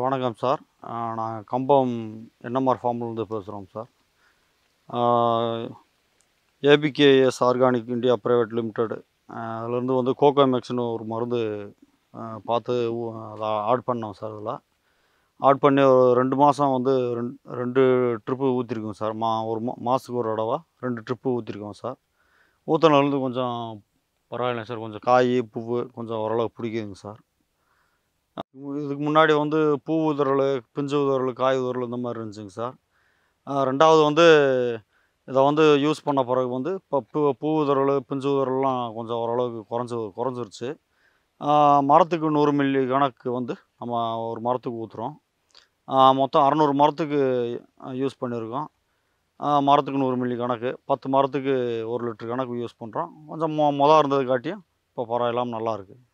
வணக்கம் சார் நாங்கள் கம்பம் என்எம்ஆர் ஃபார்ம்லேருந்து பேசுகிறோம் sir ABKS organic India private limited அதுலேருந்து வந்து கோகோமேக்ஸ்னு ஒரு மருந்து பார்த்து அதை ஆட் பண்ணோம் சார் அதில் ஆட் பண்ணி ஒரு ரெண்டு மாதம் வந்து ரெண்டு ரெண்டு ட்ரிப்பு ஊற்றிருக்கோம் சார் மா ஒரு மா மாதத்துக்கு ஒரு தடவை ரெண்டு ட்ரிப்பு ஊற்றிருக்கோம் சார் ஊற்றுனதுலேருந்து கொஞ்சம் பரவாயில்லைங்க சார் கொஞ்சம் காய் பூவு கொஞ்சம் ஓரளவு பிடிக்குதுங்க சார் இதுக்கு முன்னாடி வந்து பூ உதறல் பிஞ்சு உதறல் காய் உதறல் இந்த மாதிரி இருந்துச்சுங்க சார் ரெண்டாவது வந்து இதை வந்து யூஸ் பண்ண பிறகு வந்து இப்போ பூ பூ உதறல் பிஞ்சு உதறலாம் கொஞ்சம் ஓரளவுக்கு குறைஞ்சி குறைஞ்சிருச்சு மரத்துக்கு நூறு மில்லி கணக்கு வந்து நம்ம ஒரு மரத்துக்கு ஊற்றுறோம் மொத்தம் அறநூறு மரத்துக்கு யூஸ் பண்ணியிருக்கோம் மரத்துக்கு நூறு மில்லி கணக்கு பத்து மரத்துக்கு ஒரு லிட்டர் கணக்கு யூஸ் பண்ணுறோம் கொஞ்சம் மொ மொதல் இருந்தது காட்டியும் இப்போ பரவாயில்லாமல் நல்லாயிருக்கு